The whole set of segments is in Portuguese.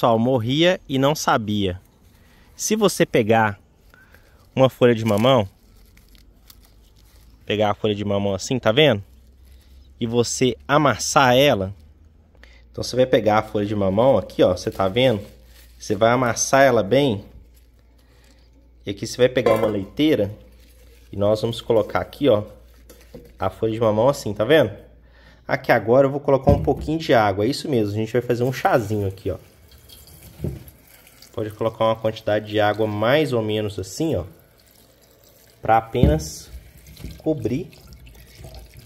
pessoal morria e não sabia. Se você pegar uma folha de mamão, pegar a folha de mamão assim, tá vendo? E você amassar ela. Então você vai pegar a folha de mamão aqui, ó, você tá vendo? Você vai amassar ela bem. E aqui você vai pegar uma leiteira e nós vamos colocar aqui, ó, a folha de mamão assim, tá vendo? Aqui agora eu vou colocar um pouquinho de água, é isso mesmo, a gente vai fazer um chazinho aqui, ó pode colocar uma quantidade de água mais ou menos assim, ó, para apenas cobrir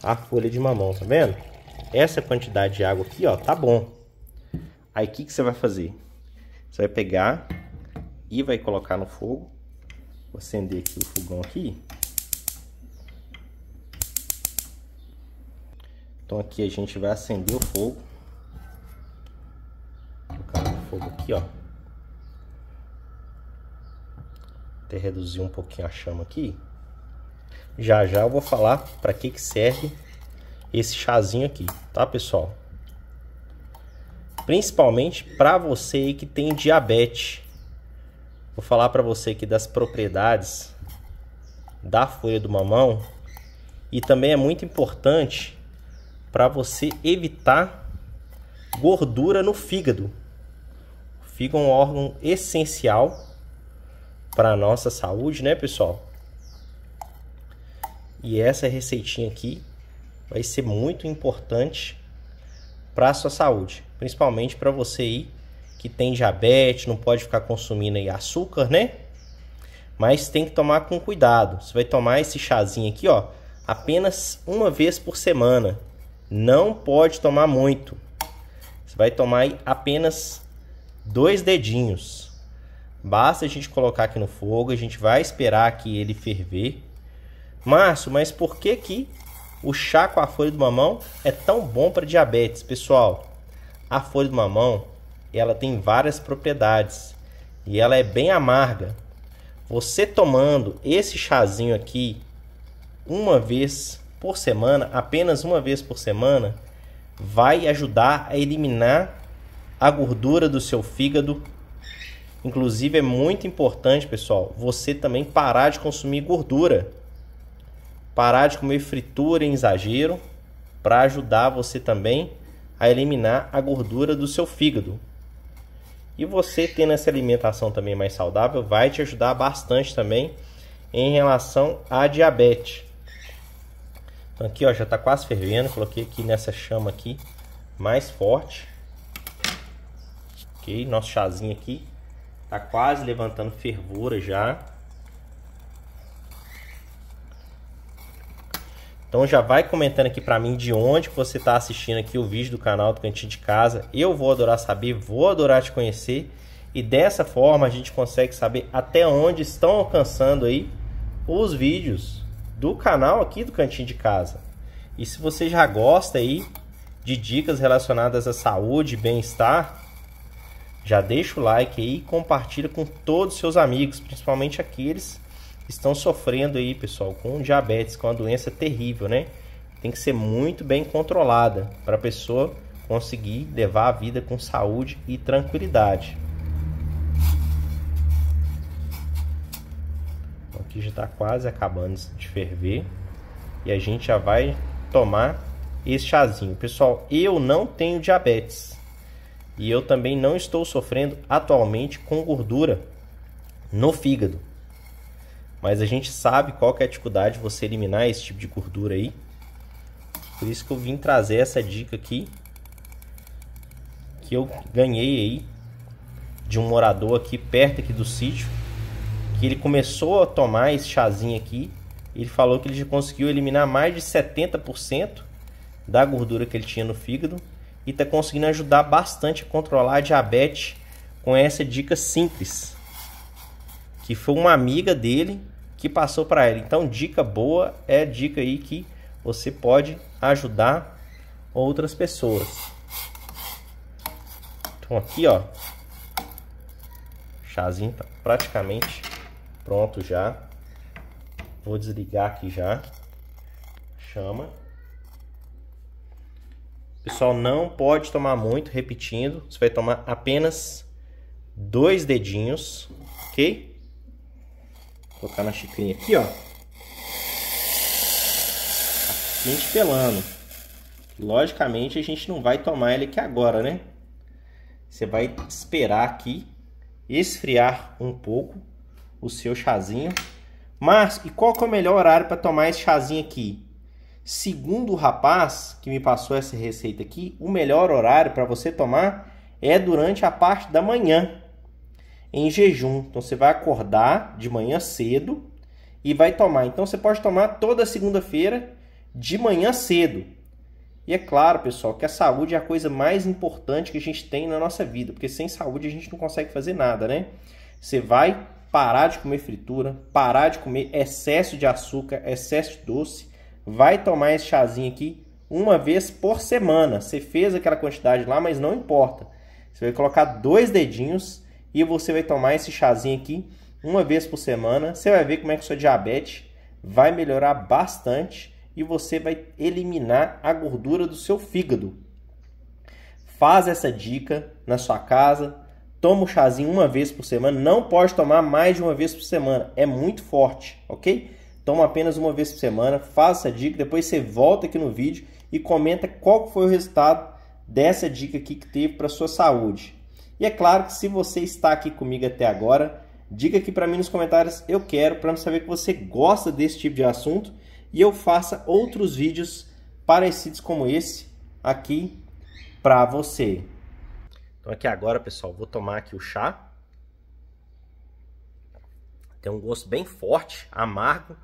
a folha de mamão, tá vendo? Essa quantidade de água aqui, ó, tá bom. Aí o que, que você vai fazer? Você vai pegar e vai colocar no fogo. Vou acender aqui o fogão aqui. Então aqui a gente vai acender o fogo. Vou colocar o fogo aqui, ó. até reduzir um pouquinho a chama aqui. Já já eu vou falar para que que serve esse chazinho aqui, tá pessoal? Principalmente para você que tem diabetes. Vou falar para você aqui das propriedades da folha do mamão e também é muito importante para você evitar gordura no fígado. O fígado é um órgão essencial para nossa saúde, né, pessoal? E essa receitinha aqui vai ser muito importante para a sua saúde, principalmente para você aí que tem diabetes, não pode ficar consumindo aí açúcar, né? Mas tem que tomar com cuidado. Você vai tomar esse chazinho aqui, ó, apenas uma vez por semana. Não pode tomar muito. Você vai tomar apenas dois dedinhos. Basta a gente colocar aqui no fogo, a gente vai esperar que ele ferver. Márcio, mas por que que o chá com a folha do mamão é tão bom para diabetes, pessoal? A folha do mamão, ela tem várias propriedades e ela é bem amarga. Você tomando esse chazinho aqui uma vez por semana, apenas uma vez por semana, vai ajudar a eliminar a gordura do seu fígado Inclusive, é muito importante, pessoal, você também parar de consumir gordura. Parar de comer fritura em exagero para ajudar você também a eliminar a gordura do seu fígado. E você tendo essa alimentação também mais saudável vai te ajudar bastante também em relação à diabetes. Então aqui ó, já está quase fervendo, coloquei aqui nessa chama aqui mais forte. Ok, nosso chazinho aqui Tá quase levantando fervura já. Então já vai comentando aqui para mim de onde você está assistindo aqui o vídeo do canal do Cantinho de Casa. Eu vou adorar saber, vou adorar te conhecer. E dessa forma a gente consegue saber até onde estão alcançando aí os vídeos do canal aqui do Cantinho de Casa. E se você já gosta aí de dicas relacionadas à saúde e bem-estar, já deixa o like aí e compartilha com todos os seus amigos, principalmente aqueles que estão sofrendo aí, pessoal, com diabetes, com uma doença terrível, né? Tem que ser muito bem controlada para a pessoa conseguir levar a vida com saúde e tranquilidade. Então, aqui já está quase acabando de ferver e a gente já vai tomar esse chazinho. Pessoal, eu não tenho diabetes e eu também não estou sofrendo atualmente com gordura no fígado. Mas a gente sabe qual é a dificuldade de você eliminar esse tipo de gordura aí. Por isso que eu vim trazer essa dica aqui que eu ganhei aí de um morador aqui perto aqui do sítio, que ele começou a tomar esse chazinho aqui, ele falou que ele já conseguiu eliminar mais de 70% da gordura que ele tinha no fígado e está conseguindo ajudar bastante a controlar a diabetes com essa dica simples. Que foi uma amiga dele que passou para ele. Então, dica boa é dica aí que você pode ajudar outras pessoas. Então aqui, ó, chazinho tá praticamente pronto já. Vou desligar aqui já. Chama. Pessoal, não pode tomar muito, repetindo. Você vai tomar apenas dois dedinhos, ok? Vou colocar na xicrinha aqui, ó. A gente pelando. Logicamente, a gente não vai tomar ele aqui agora, né? Você vai esperar aqui esfriar um pouco o seu chazinho. Mas, e qual que é o melhor horário para tomar esse chazinho aqui? Segundo o rapaz que me passou essa receita aqui, o melhor horário para você tomar é durante a parte da manhã, em jejum. Então você vai acordar de manhã cedo e vai tomar. Então você pode tomar toda segunda-feira de manhã cedo. E é claro, pessoal, que a saúde é a coisa mais importante que a gente tem na nossa vida, porque sem saúde a gente não consegue fazer nada, né? Você vai parar de comer fritura, parar de comer excesso de açúcar, excesso de doce vai tomar esse chazinho aqui uma vez por semana. Você fez aquela quantidade lá, mas não importa. Você vai colocar dois dedinhos e você vai tomar esse chazinho aqui uma vez por semana. Você vai ver como é que sua diabetes vai melhorar bastante e você vai eliminar a gordura do seu fígado. Faz essa dica na sua casa, toma o chazinho uma vez por semana, não pode tomar mais de uma vez por semana, é muito forte, ok? Toma apenas uma vez por semana, faça a dica, depois você volta aqui no vídeo e comenta qual foi o resultado dessa dica aqui que teve para sua saúde. E é claro que se você está aqui comigo até agora, diga aqui para mim nos comentários eu quero para saber que você gosta desse tipo de assunto e eu faça outros vídeos parecidos como esse aqui para você. Então aqui agora, pessoal, vou tomar aqui o chá. Tem um gosto bem forte, amargo.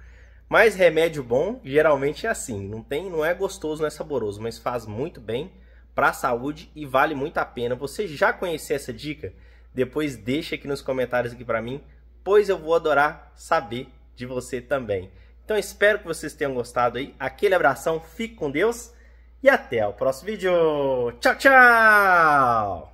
Mas remédio bom geralmente é assim, não tem, não é gostoso, não é saboroso, mas faz muito bem para a saúde e vale muito a pena. Você já conhecia essa dica? Depois deixa aqui nos comentários aqui para mim, pois eu vou adorar saber de você também. Então espero que vocês tenham gostado aí. Aquele abração, fique com Deus e até o próximo vídeo. Tchau, tchau!